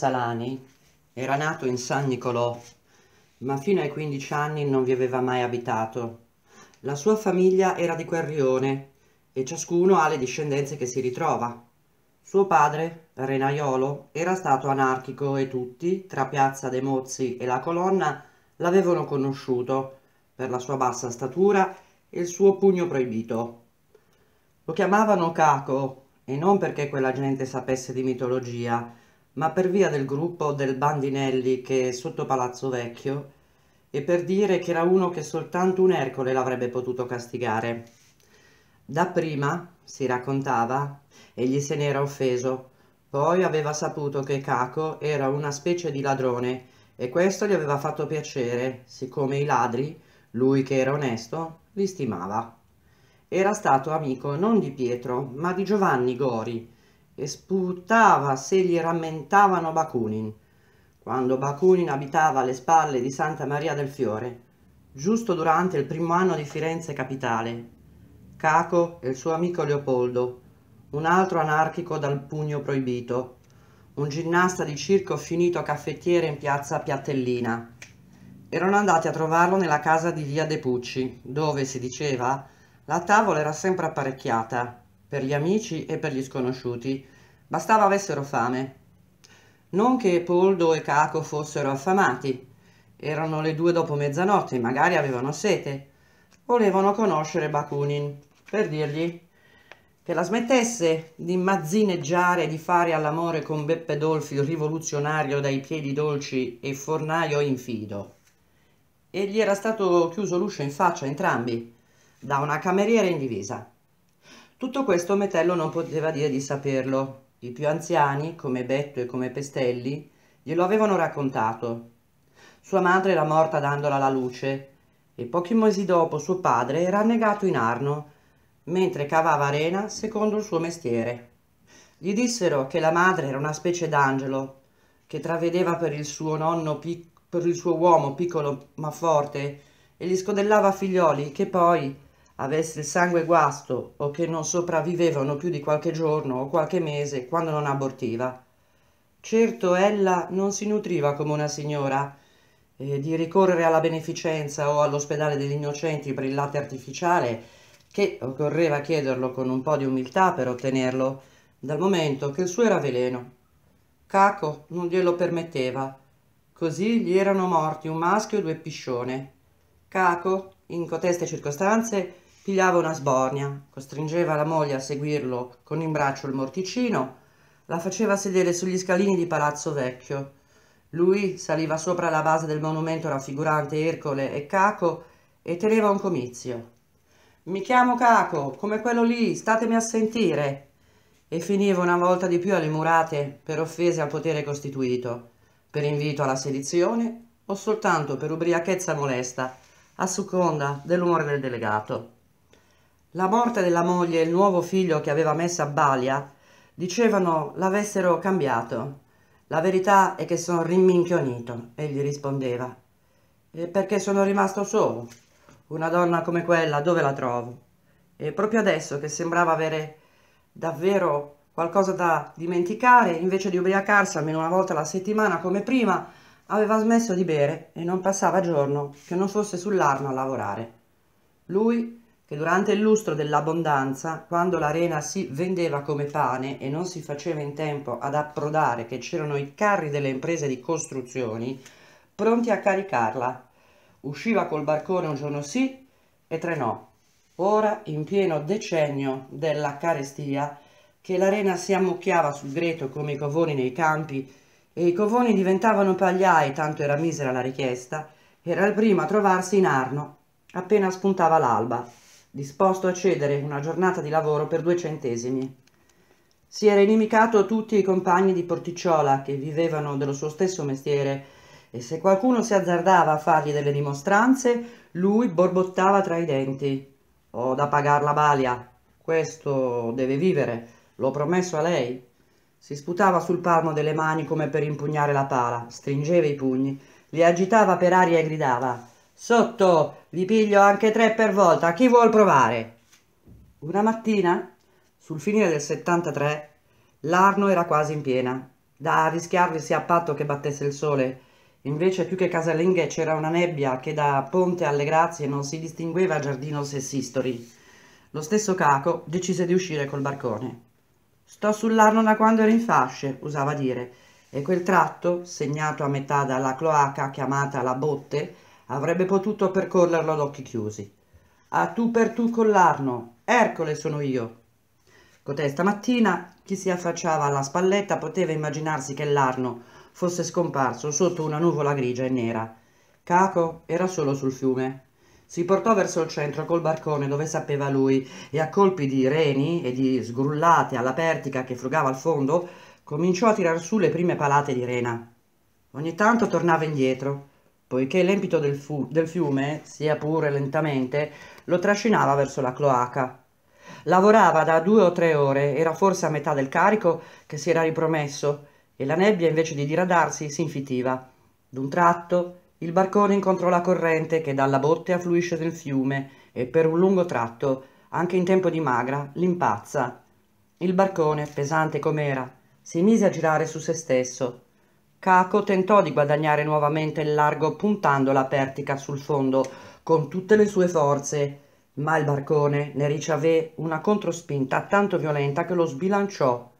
Salani era nato in San Nicolò, ma fino ai 15 anni non vi aveva mai abitato. La sua famiglia era di Querrione e ciascuno ha le discendenze che si ritrova. Suo padre, Renaiolo, era stato anarchico e tutti, tra Piazza dei Mozzi e la Colonna, l'avevano conosciuto per la sua bassa statura e il suo pugno proibito. Lo chiamavano Caco e non perché quella gente sapesse di mitologia, ma per via del gruppo del Bandinelli che è sotto Palazzo Vecchio e per dire che era uno che soltanto un Ercole l'avrebbe potuto castigare. Dapprima, si raccontava, egli se n'era offeso, poi aveva saputo che Caco era una specie di ladrone e questo gli aveva fatto piacere, siccome i ladri, lui che era onesto, li stimava. Era stato amico non di Pietro, ma di Giovanni Gori, e sputava se gli rammentavano Bakunin, quando Bakunin abitava alle spalle di Santa Maria del Fiore, giusto durante il primo anno di Firenze capitale. Caco e il suo amico Leopoldo, un altro anarchico dal pugno proibito, un ginnasta di circo finito caffettiere in piazza Piattellina. Erano andati a trovarlo nella casa di via De Pucci, dove, si diceva, la tavola era sempre apparecchiata, per gli amici e per gli sconosciuti, Bastava avessero fame. Non che Poldo e Caco fossero affamati. Erano le due dopo mezzanotte, magari avevano sete. Volevano conoscere Bakunin per dirgli che la smettesse di mazzineggiare e di fare all'amore con Beppe Dolfi rivoluzionario dai piedi dolci e fornaio infido. E gli era stato chiuso l'uscio in faccia a entrambi, da una cameriera in divisa. Tutto questo Metello non poteva dire di saperlo, i più anziani, come Betto e come Pestelli, glielo avevano raccontato. Sua madre era morta dandola alla luce e pochi mesi dopo suo padre era annegato in Arno, mentre cavava arena secondo il suo mestiere. Gli dissero che la madre era una specie d'angelo, che travedeva per il suo nonno per il suo uomo piccolo ma forte e gli scodellava figlioli che poi avesse il sangue guasto o che non sopravvivevano più di qualche giorno o qualche mese quando non abortiva. Certo ella non si nutriva come una signora, eh, di ricorrere alla beneficenza o all'ospedale degli innocenti per il latte artificiale, che occorreva chiederlo con un po' di umiltà per ottenerlo, dal momento che il suo era veleno. Caco non glielo permetteva, così gli erano morti un maschio e due piscione. Caco, in coteste circostanze, pigliava una sbornia, costringeva la moglie a seguirlo con in braccio il morticino, la faceva sedere sugli scalini di Palazzo Vecchio. Lui saliva sopra la base del monumento raffigurante Ercole e Caco e teneva un comizio. Mi chiamo Caco, come quello lì, statemi a sentire. E finiva una volta di più alle murate per offese al potere costituito, per invito alla sedizione o soltanto per ubriachezza molesta, a seconda dell'umore del delegato. La morte della moglie e il nuovo figlio che aveva messo a balia dicevano l'avessero cambiato. La verità è che sono riminchionito, egli rispondeva. E perché sono rimasto solo. Una donna come quella, dove la trovo? E proprio adesso che sembrava avere davvero qualcosa da dimenticare, invece di ubriacarsi almeno una volta alla settimana come prima, aveva smesso di bere e non passava giorno che non fosse sull'arno a lavorare. Lui che durante il lustro dell'abbondanza, quando l'arena si vendeva come pane e non si faceva in tempo ad approdare che c'erano i carri delle imprese di costruzioni, pronti a caricarla. Usciva col barcone un giorno sì e tre no. Ora, in pieno decennio della carestia, che l'arena si ammucchiava sul greto come i covoni nei campi e i covoni diventavano pagliai, tanto era misera la richiesta, era il primo a trovarsi in Arno, appena spuntava l'alba disposto a cedere una giornata di lavoro per due centesimi. Si era inimicato a tutti i compagni di Porticciola che vivevano dello suo stesso mestiere e se qualcuno si azzardava a fargli delle dimostranze, lui borbottava tra i denti. Ho da pagar la balia, questo deve vivere, l'ho promesso a lei. Si sputava sul palmo delle mani come per impugnare la pala, stringeva i pugni, li agitava per aria e gridava Sotto vi piglio anche tre per volta, chi vuol provare? Una mattina, sul finire del 73, l'arno era quasi in piena, da arrischiarvisi a patto che battesse il sole. Invece più che casalinghe c'era una nebbia che da Ponte alle Grazie non si distingueva Giardino Sessistori. Lo stesso Caco decise di uscire col barcone. Sto sull'arno da quando ero in fasce, usava dire, e quel tratto, segnato a metà dalla cloaca chiamata la botte, Avrebbe potuto percorrerlo ad occhi chiusi. A tu per tu con l'arno. Ercole sono io. Cotesta mattina chi si affacciava alla spalletta poteva immaginarsi che l'arno fosse scomparso sotto una nuvola grigia e nera. Caco era solo sul fiume. Si portò verso il centro col barcone dove sapeva lui e a colpi di reni e di sgrullate alla pertica che frugava al fondo cominciò a tirar su le prime palate di rena. Ogni tanto tornava indietro, poiché l'empito del, del fiume, sia pure lentamente, lo trascinava verso la cloaca. Lavorava da due o tre ore, era forse a metà del carico che si era ripromesso, e la nebbia invece di diradarsi si infitiva. D'un tratto il barcone incontrò la corrente che dalla botte affluisce nel fiume e per un lungo tratto, anche in tempo di magra, l'impazza. Il barcone, pesante com'era, si mise a girare su se stesso. Caco tentò di guadagnare nuovamente il largo puntando la pertica sul fondo con tutte le sue forze, ma il barcone ne ricevé una controspinta tanto violenta che lo sbilanciò.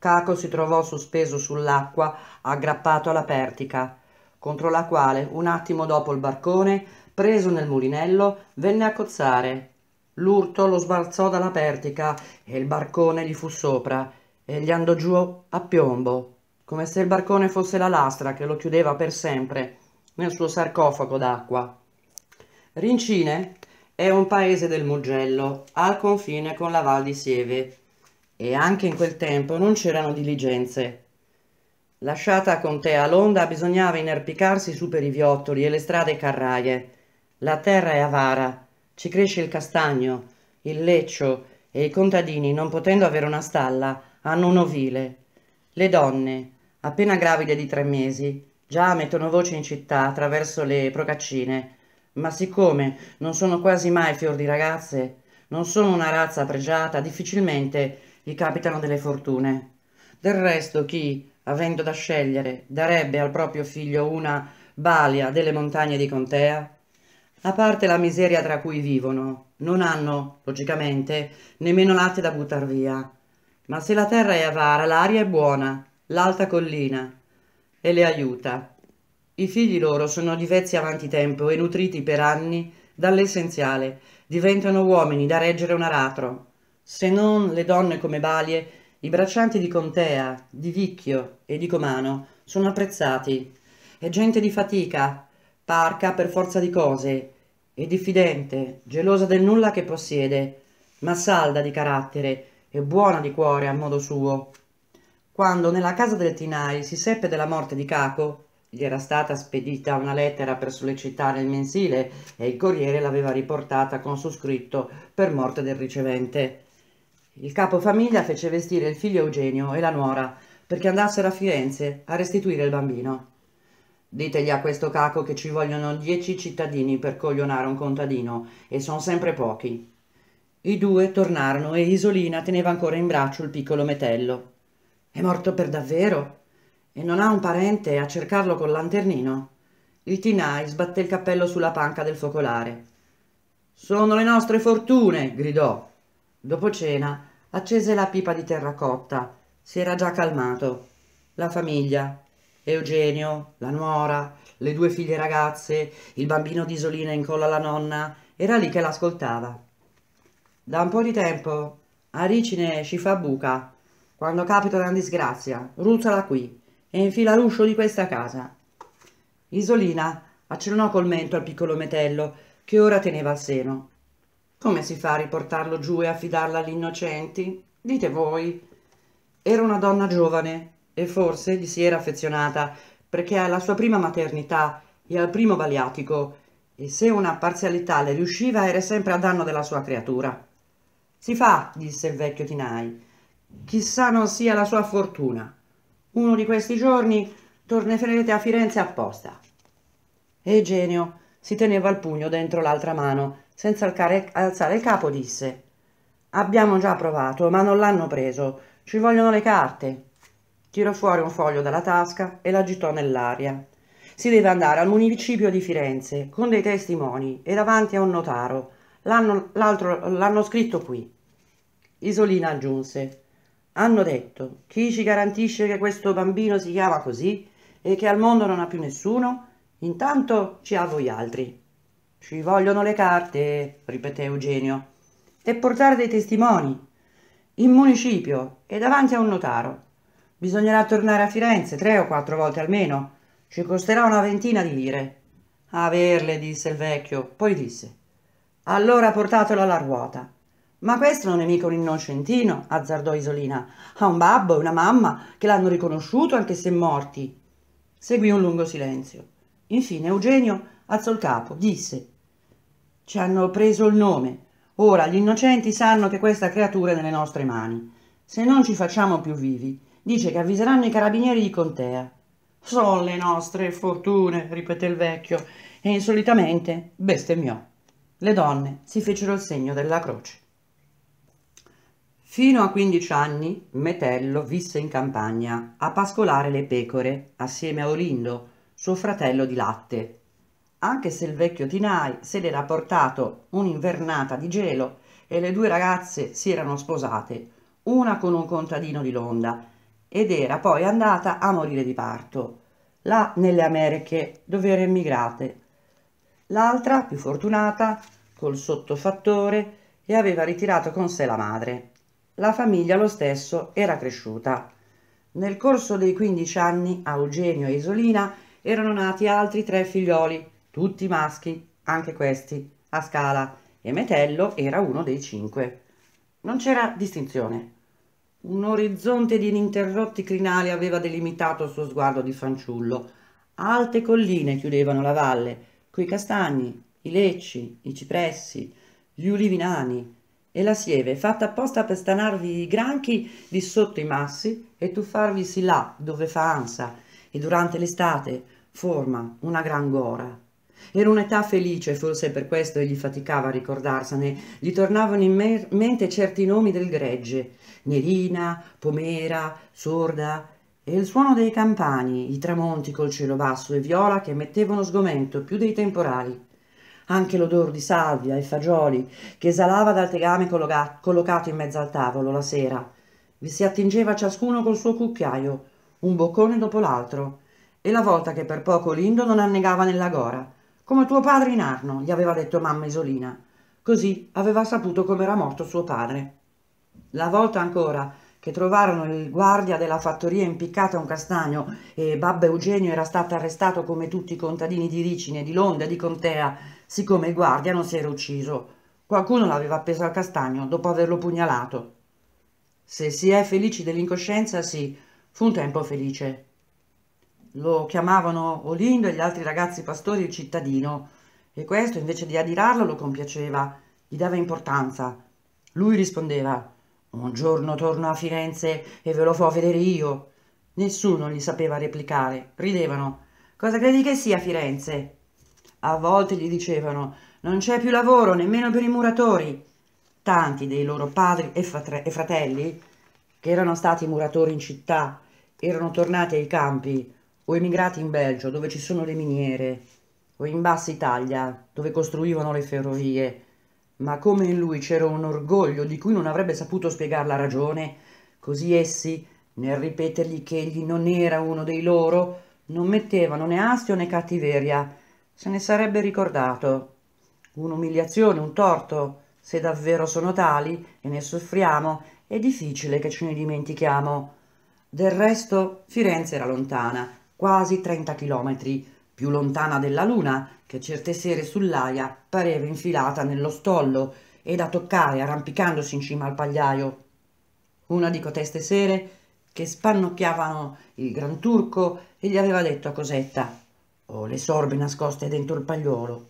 Caco si trovò sospeso sull'acqua, aggrappato alla pertica, contro la quale un attimo dopo il barcone, preso nel mulinello, venne a cozzare. L'urto lo sbalzò dalla pertica e il barcone gli fu sopra e gli andò giù a piombo come se il barcone fosse la lastra che lo chiudeva per sempre nel suo sarcofago d'acqua. Rincine è un paese del Mugello, al confine con la Val di Sieve, e anche in quel tempo non c'erano diligenze. Lasciata con te a Londra bisognava inerpicarsi su per i viottoli e le strade carraie. La terra è avara, ci cresce il castagno, il leccio e i contadini, non potendo avere una stalla, hanno un ovile. Le donne, appena gravide di tre mesi, già mettono voce in città attraverso le procaccine, ma siccome non sono quasi mai fior di ragazze, non sono una razza pregiata, difficilmente gli capitano delle fortune. Del resto chi, avendo da scegliere, darebbe al proprio figlio una balia delle montagne di Contea? A parte la miseria tra cui vivono, non hanno, logicamente, nemmeno latte da buttar via. Ma se la terra è avara, l'aria è buona, l'alta collina, e le aiuta. I figli loro sono diversi avanti tempo e nutriti per anni dall'essenziale, diventano uomini da reggere un aratro. Se non le donne come balie, i braccianti di Contea, di Vicchio e di Comano sono apprezzati. È gente di fatica, parca per forza di cose, e diffidente, gelosa del nulla che possiede, ma salda di carattere e buona di cuore a modo suo quando nella casa del Tinai si seppe della morte di Caco, gli era stata spedita una lettera per sollecitare il mensile e il corriere l'aveva riportata con su scritto per morte del ricevente. Il capo famiglia fece vestire il figlio Eugenio e la nuora perché andassero a Firenze a restituire il bambino. Ditegli a questo caco che ci vogliono dieci cittadini per coglionare un contadino e sono sempre pochi. I due tornarono e Isolina teneva ancora in braccio il piccolo metello. È morto per davvero? E non ha un parente a cercarlo col lanternino? Il tinai sbatté il cappello sulla panca del focolare. Sono le nostre fortune, gridò. Dopo cena accese la pipa di terracotta. Si era già calmato. La famiglia, Eugenio, la nuora, le due figlie ragazze, il bambino di Isolina in colla alla nonna, era lì che l'ascoltava. Da un po' di tempo a Ricine ci fa buca, quando capita una disgrazia, ruzzala qui e infila l'uscio di questa casa. Isolina accennò col mento al piccolo metello che ora teneva al seno. Come si fa a riportarlo giù e affidarla agli innocenti? Dite voi. Era una donna giovane e forse gli si era affezionata perché alla sua prima maternità e al primo baliatico e se una parzialità le riusciva era sempre a danno della sua creatura. Si fa, disse il vecchio Tinai, Chissà non sia la sua fortuna. Uno di questi giorni tornerete a Firenze apposta. E Genio si teneva il pugno dentro l'altra mano, senza alzare il capo disse «Abbiamo già provato, ma non l'hanno preso. Ci vogliono le carte». Tirò fuori un foglio dalla tasca e l'agitò nell'aria. Si deve andare al municipio di Firenze, con dei testimoni e davanti a un notaro. L'hanno scritto qui. Isolina aggiunse hanno detto, chi ci garantisce che questo bambino si chiama così e che al mondo non ha più nessuno? Intanto ci ha voi altri. Ci vogliono le carte, ripeté Eugenio, e portare dei testimoni. In municipio e davanti a un notaro. Bisognerà tornare a Firenze tre o quattro volte almeno. Ci costerà una ventina di lire. Averle, disse il vecchio, poi disse. Allora portatelo alla ruota. Ma questo non è mica un innocentino, azzardò Isolina. Ha un babbo e una mamma che l'hanno riconosciuto anche se morti. Seguì un lungo silenzio. Infine Eugenio alzò il capo, disse Ci hanno preso il nome. Ora gli innocenti sanno che questa creatura è nelle nostre mani. Se non ci facciamo più vivi, dice che avviseranno i carabinieri di Contea. Sono le nostre fortune, ripeté il vecchio, e insolitamente bestemmiò. Le donne si fecero il segno della croce. Fino a 15 anni Metello visse in campagna a pascolare le pecore assieme a Olindo, suo fratello di latte. Anche se il vecchio Tinai se l'era portato un'invernata di gelo e le due ragazze si erano sposate, una con un contadino di Londa, ed era poi andata a morire di parto, là nelle Americhe dove era emigrate. L'altra, più fortunata, col sottofattore, e aveva ritirato con sé la madre la famiglia lo stesso era cresciuta. Nel corso dei 15 anni a Eugenio e Isolina erano nati altri tre figlioli, tutti maschi, anche questi, a scala, e Metello era uno dei cinque. Non c'era distinzione. Un orizzonte di ininterrotti crinali aveva delimitato il suo sguardo di fanciullo. Alte colline chiudevano la valle, coi castagni, i lecci, i cipressi, gli ulivi nani, e la sieve fatta apposta per stanarvi i granchi di sotto i massi e tuffarvisi là dove fa ansa e durante l'estate forma una gran gora. Era un'età felice, forse per questo egli faticava a ricordarsene, gli tornavano in me mente certi nomi del gregge, Nerina, Pomera, Sorda, e il suono dei campani, i tramonti col cielo basso e viola che mettevano sgomento più dei temporali anche l'odor di salvia e fagioli che esalava dal tegame collocato in mezzo al tavolo la sera. Vi si attingeva ciascuno col suo cucchiaio, un boccone dopo l'altro, e la volta che per poco Lindo non annegava nella gora, come tuo padre in Arno, gli aveva detto mamma Isolina. Così aveva saputo com'era morto suo padre. La volta ancora che trovarono il guardia della fattoria impiccato a un castagno e Babbe Eugenio era stato arrestato come tutti i contadini di Ricine, di Londra e di Contea, siccome il guardia non si era ucciso. Qualcuno l'aveva appeso al castagno dopo averlo pugnalato. Se si è felici dell'incoscienza, sì, fu un tempo felice. Lo chiamavano Olindo e gli altri ragazzi pastori il cittadino, e questo invece di adirarlo lo compiaceva, gli dava importanza. Lui rispondeva un giorno torno a Firenze e ve lo fo vedere io. Nessuno gli sapeva replicare. Ridevano. Cosa credi che sia Firenze? A volte gli dicevano non c'è più lavoro nemmeno per i muratori. Tanti dei loro padri e, e fratelli, che erano stati muratori in città, erano tornati ai campi o emigrati in Belgio dove ci sono le miniere o in Bassa Italia dove costruivano le ferrovie ma come in lui c'era un orgoglio di cui non avrebbe saputo spiegar la ragione, così essi, nel ripetergli che egli non era uno dei loro, non mettevano né astio né cattiveria, se ne sarebbe ricordato. Un'umiliazione, un torto, se davvero sono tali e ne soffriamo, è difficile che ce ne dimentichiamo. Del resto Firenze era lontana, quasi 30 chilometri, più lontana della luna, che certe sere sull'aia pareva infilata nello stollo e da toccare arrampicandosi in cima al pagliaio. Una di coteste sere che spannocchiavano il gran turco e gli aveva detto a Cosetta «Ho le sorbe nascoste dentro il pagliolo».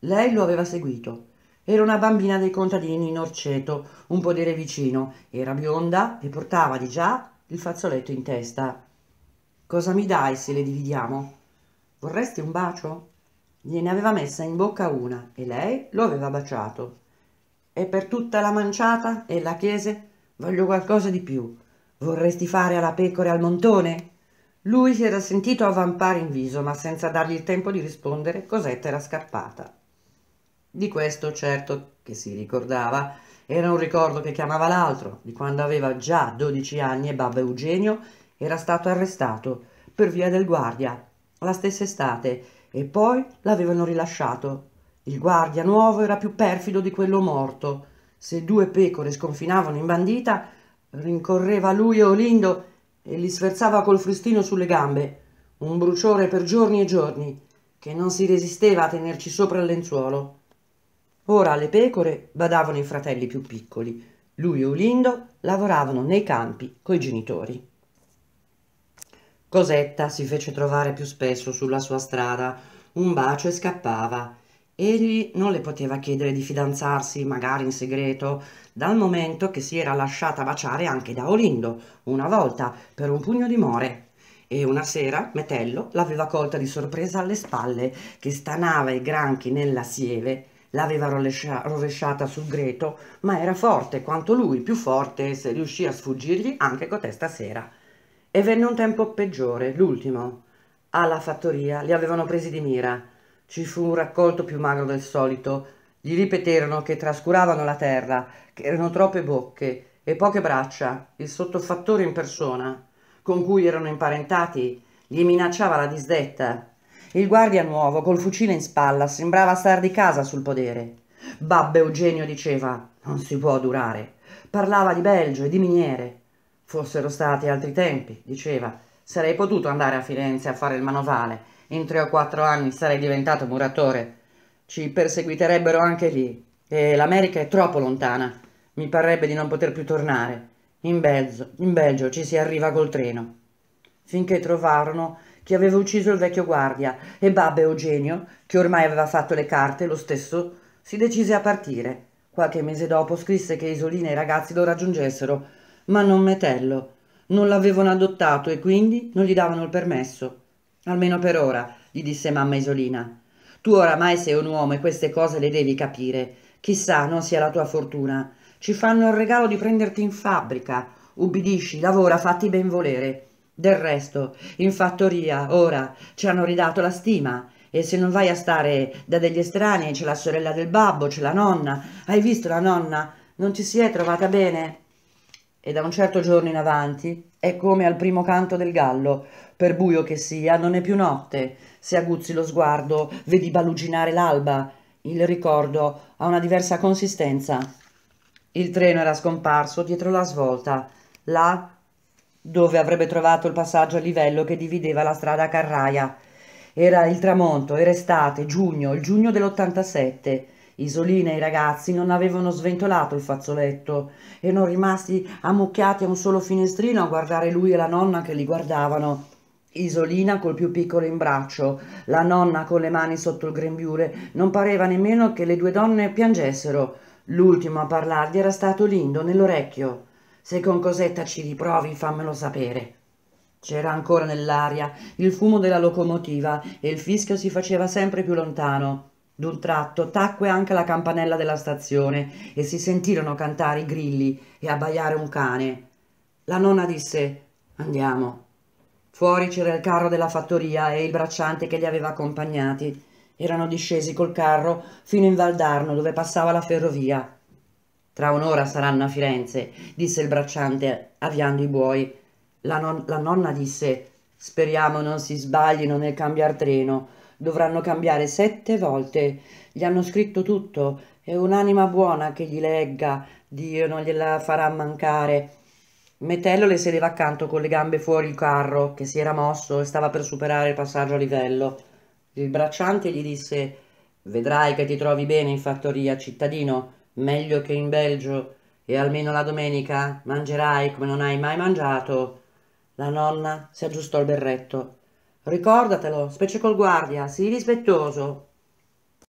Lei lo aveva seguito. Era una bambina dei contadini in Orceto, un podere vicino, era bionda e portava di già il fazzoletto in testa. «Cosa mi dai se le dividiamo?» Vorresti un bacio? Gliene aveva messa in bocca una e lei lo aveva baciato. E per tutta la manciata e la chiese: Voglio qualcosa di più. Vorresti fare alla pecore e al montone? Lui si era sentito avvampare in viso, ma senza dargli il tempo di rispondere, Cosetta era scappata. Di questo certo che si ricordava, era un ricordo che chiamava l'altro, di quando aveva già 12 anni e Babbo Eugenio era stato arrestato per via del guardia la stessa estate e poi l'avevano rilasciato. Il guardia nuovo era più perfido di quello morto. Se due pecore sconfinavano in bandita, rincorreva lui e Olindo e li sferzava col frustino sulle gambe. Un bruciore per giorni e giorni, che non si resisteva a tenerci sopra il lenzuolo. Ora alle pecore badavano i fratelli più piccoli. Lui e Olindo lavoravano nei campi coi genitori. Cosetta si fece trovare più spesso sulla sua strada, un bacio e scappava. Egli non le poteva chiedere di fidanzarsi, magari in segreto, dal momento che si era lasciata baciare anche da Olindo, una volta, per un pugno di more. E una sera Metello l'aveva colta di sorpresa alle spalle, che stanava i granchi nella sieve, l'aveva rovesciata sul greto, ma era forte quanto lui, più forte, se riuscì a sfuggirgli anche cotesta sera. E venne un tempo peggiore, l'ultimo. Alla fattoria li avevano presi di mira. Ci fu un raccolto più magro del solito. Gli ripeterono che trascuravano la terra, che erano troppe bocche e poche braccia, il sottofattore in persona, con cui erano imparentati, gli minacciava la disdetta. Il guardia nuovo, col fucile in spalla, sembrava star di casa sul podere. Babbe Eugenio diceva: Non si può durare. Parlava di Belgio e di miniere. Fossero stati altri tempi, diceva. Sarei potuto andare a Firenze a fare il manovale. In tre o quattro anni sarei diventato muratore. Ci perseguiterebbero anche lì. E l'America è troppo lontana. Mi parrebbe di non poter più tornare. In, Belzo, in Belgio ci si arriva col treno. Finché trovarono chi aveva ucciso il vecchio guardia e Babbe Eugenio, che ormai aveva fatto le carte, lo stesso, si decise a partire. Qualche mese dopo scrisse che Isolina e i ragazzi lo raggiungessero ma non Metello. Non l'avevano adottato e quindi non gli davano il permesso. Almeno per ora, gli disse mamma Isolina. Tu oramai sei un uomo e queste cose le devi capire. Chissà, non sia la tua fortuna. Ci fanno il regalo di prenderti in fabbrica. Ubbidisci, lavora, fatti ben volere. Del resto, in fattoria, ora, ci hanno ridato la stima. E se non vai a stare da degli estranei, c'è la sorella del babbo, c'è la nonna. Hai visto la nonna? Non ci si è trovata bene? e da un certo giorno in avanti è come al primo canto del gallo, per buio che sia, non è più notte, se aguzzi lo sguardo, vedi baluginare l'alba, il ricordo ha una diversa consistenza. Il treno era scomparso dietro la svolta, là dove avrebbe trovato il passaggio a livello che divideva la strada a Carraia. Era il tramonto, era estate, giugno, il giugno dell'87. Isolina e i ragazzi non avevano sventolato il fazzoletto, erano rimasti ammucchiati a un solo finestrino a guardare lui e la nonna che li guardavano. Isolina col più piccolo in braccio, la nonna con le mani sotto il grembiule, non pareva nemmeno che le due donne piangessero. L'ultimo a parlargli era stato Lindo nell'orecchio. Se con Cosetta ci riprovi, fammelo sapere. C'era ancora nell'aria il fumo della locomotiva e il fischio si faceva sempre più lontano. D'un tratto tacque anche la campanella della stazione e si sentirono cantare i grilli e abbaiare un cane. La nonna disse Andiamo. Fuori c'era il carro della fattoria e il bracciante che li aveva accompagnati. Erano discesi col carro fino in Valdarno dove passava la ferrovia. Tra un'ora saranno a Firenze, disse il bracciante avviando i buoi. La, non la nonna disse Speriamo non si sbaglino nel cambiar treno Dovranno cambiare sette volte. Gli hanno scritto tutto. È un'anima buona che gli legga. Dio non gliela farà mancare. Metello le sedeva accanto con le gambe fuori il carro, che si era mosso e stava per superare il passaggio a livello. Il bracciante gli disse «Vedrai che ti trovi bene in fattoria, cittadino, meglio che in Belgio, e almeno la domenica mangerai come non hai mai mangiato». La nonna si aggiustò il berretto Ricordatelo, specie col guardia, sii rispettoso.